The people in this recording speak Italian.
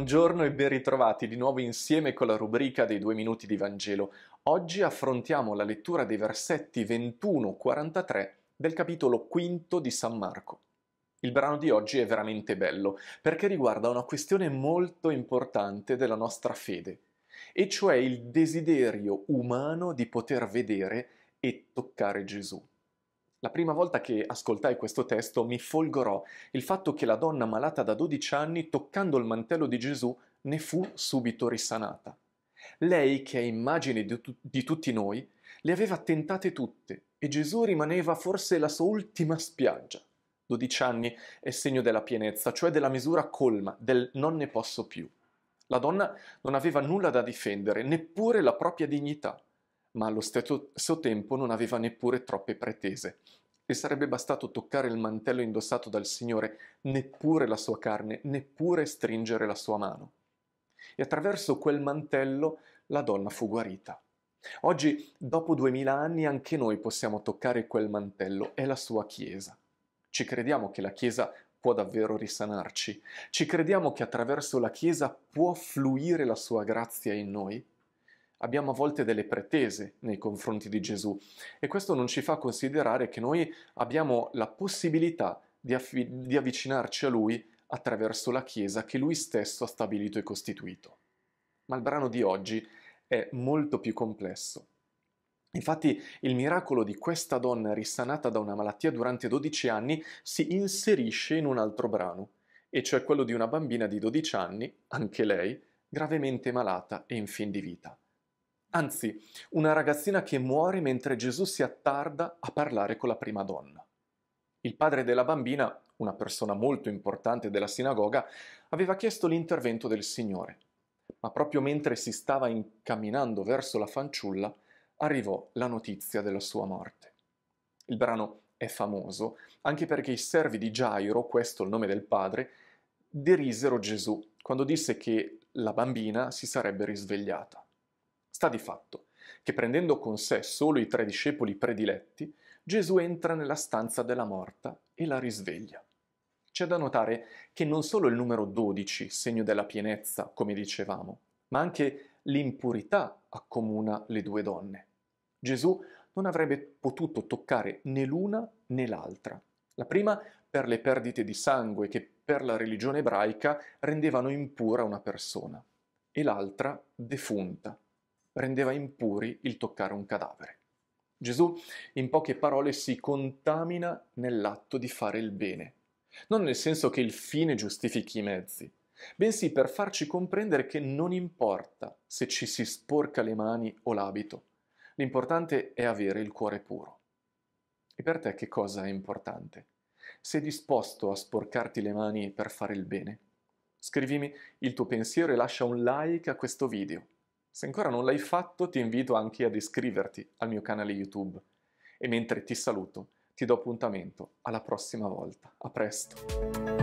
Buongiorno e ben ritrovati di nuovo insieme con la rubrica dei due minuti di Vangelo. Oggi affrontiamo la lettura dei versetti 21-43 del capitolo quinto di San Marco. Il brano di oggi è veramente bello perché riguarda una questione molto importante della nostra fede, e cioè il desiderio umano di poter vedere e toccare Gesù. La prima volta che ascoltai questo testo mi folgorò il fatto che la donna malata da 12 anni, toccando il mantello di Gesù, ne fu subito risanata. Lei, che è immagine di, tu- di tutti noi, le aveva tentate tutte e Gesù rimaneva forse la sua ultima spiaggia. 12 anni è segno della pienezza, cioè della misura colma, del non ne posso più. La donna non aveva nulla da difendere, neppure la propria dignità ma allo stesso tempo non aveva neppure troppe pretese. E sarebbe bastato toccare il mantello indossato dal Signore, neppure la sua carne, neppure stringere la sua mano. E attraverso quel mantello la donna fu guarita. Oggi, dopo duemila anni, anche noi possiamo toccare quel mantello, è la sua Chiesa. Ci crediamo che la Chiesa può davvero risanarci? Ci crediamo che attraverso la Chiesa può fluire la sua grazia in noi? abbiamo a volte delle pretese nei confronti di Gesù e questo non ci fa considerare che noi abbiamo la possibilità di, affi- di avvicinarci a Lui attraverso la Chiesa che Lui stesso ha stabilito e costituito. Ma il brano di oggi è molto più complesso. Infatti il miracolo di questa donna risanata da una malattia durante 12 anni si inserisce in un altro brano, e cioè quello di una bambina di 12 anni, anche lei, gravemente malata e in fin di vita. Anzi, una ragazzina che muore mentre Gesù si attarda a parlare con la prima donna. Il padre della bambina, una persona molto importante della sinagoga, aveva chiesto l'intervento del Signore, ma proprio mentre si stava incamminando verso la fanciulla arrivò la notizia della sua morte. Il brano è famoso anche perché i servi di Gairo, questo il nome del padre, derisero Gesù quando disse che la bambina si sarebbe risvegliata. Sta di fatto che prendendo con sé solo i tre discepoli prediletti, Gesù entra nella stanza della morta e la risveglia. C'è da notare che non solo il numero 12, segno della pienezza, come dicevamo, ma anche l'impurità accomuna le due donne. Gesù non avrebbe potuto toccare né l'una né l'altra. La prima per le perdite di sangue che per la religione ebraica rendevano impura una persona e l'altra defunta, rendeva impuri il toccare un cadavere. Gesù in poche parole si contamina nell'atto di fare il bene, non nel senso che il fine giustifichi i mezzi, bensì per farci comprendere che non importa se ci si sporca le mani o l'abito, l'importante è avere il cuore puro. E per te che cosa è importante? Sei disposto a sporcarti le mani per fare il bene? Scrivimi il tuo pensiero e lascia un like a questo video. Se ancora non l'hai fatto, ti invito anche ad iscriverti al mio canale YouTube. E mentre ti saluto, ti do appuntamento alla prossima volta. A presto!